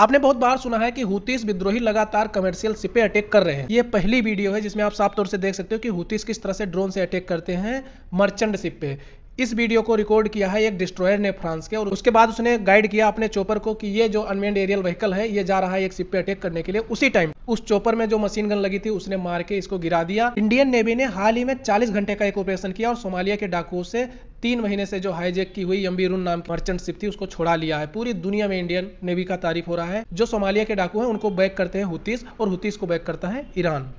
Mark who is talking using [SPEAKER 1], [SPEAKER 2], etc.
[SPEAKER 1] आपने बहुत बार सुना है कि हुतीस विद्रोही लगातार कमर्शियल सिपे अटैक कर रहे हैं ये पहली वीडियो है जिसमें आप साफ तौर से देख सकते हो कि हुतीस किस तरह से ड्रोन से अटैक करते हैं मर्चेंट शिप पे इस वीडियो को रिकॉर्ड किया है एक डिस्ट्रॉयर ने फ्रांस के और उसके बाद उसने गाइड किया अपने चोपर को कि ये जो अनमेंड एरियल व्हीकल है ये जा रहा है एक शिप पे अटैक करने के लिए उसी टाइम उस चोपर में जो मशीन गन लगी थी उसने मार के इसको गिरा दिया इंडियन नेवी ने हाल ही में 40 घंटे का एक ऑपरेशन किया और सोमालिया के डाकुओं से तीन महीने से जो हाईजेक की हुई यम्बीरून नाम की मर्चेंट शिप थी उसको छोड़ा लिया है पूरी दुनिया में इंडियन नेवी का तारीफ हो रहा है जो सोमालिया के डाकू है उनको बैक करते हैं हुतीस और हुतीस को बैक करता है ईरान